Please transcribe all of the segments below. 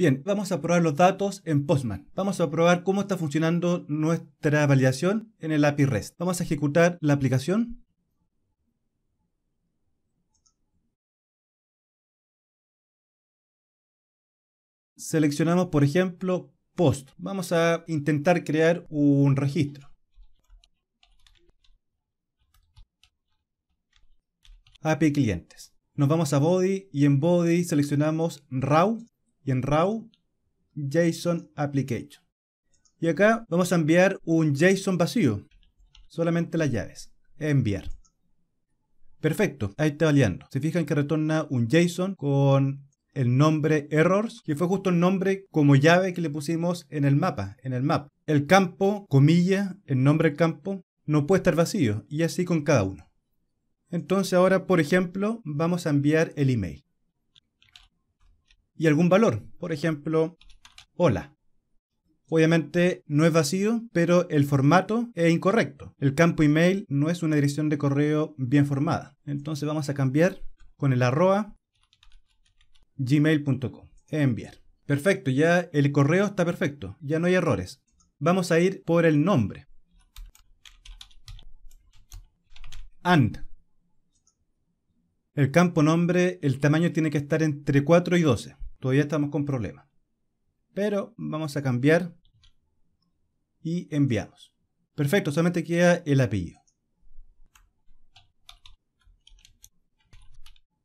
Bien, vamos a probar los datos en Postman. Vamos a probar cómo está funcionando nuestra validación en el API REST. Vamos a ejecutar la aplicación. Seleccionamos, por ejemplo, Post. Vamos a intentar crear un registro. API clientes. Nos vamos a body y en body seleccionamos raw y en RAW JSON Application. Y acá vamos a enviar un JSON vacío, solamente las llaves. Enviar. Perfecto, ahí está valiendo Se fijan que retorna un JSON con el nombre errors, que fue justo el nombre como llave que le pusimos en el mapa, en el map. El campo, comilla, el nombre del campo, no puede estar vacío, y así con cada uno. Entonces ahora, por ejemplo, vamos a enviar el email y algún valor. Por ejemplo, hola. Obviamente no es vacío, pero el formato es incorrecto. El campo email no es una dirección de correo bien formada. Entonces vamos a cambiar con el arroba gmail.com. Enviar. Perfecto, ya el correo está perfecto, ya no hay errores. Vamos a ir por el nombre. And. El campo nombre, el tamaño tiene que estar entre 4 y 12. Todavía estamos con problemas. Pero vamos a cambiar y enviamos. Perfecto, solamente queda el apellido.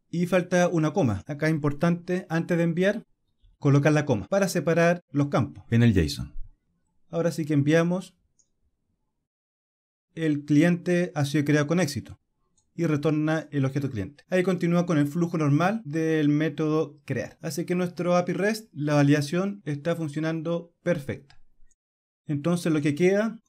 Y falta una coma. Acá es importante, antes de enviar, colocar la coma para separar los campos. En el JSON. Ahora sí que enviamos. El cliente ha sido creado con éxito y retorna el objeto cliente. Ahí continúa con el flujo normal del método crear. Así que nuestro API REST, la validación está funcionando perfecta. Entonces lo que queda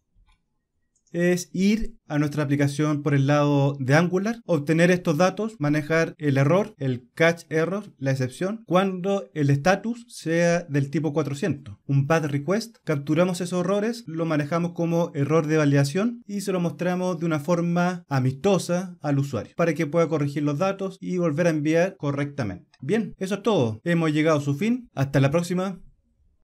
es ir a nuestra aplicación por el lado de Angular, obtener estos datos, manejar el error, el catch error, la excepción, cuando el status sea del tipo 400. Un pad request, capturamos esos errores, lo manejamos como error de validación y se lo mostramos de una forma amistosa al usuario para que pueda corregir los datos y volver a enviar correctamente. Bien, eso es todo. Hemos llegado a su fin. Hasta la próxima.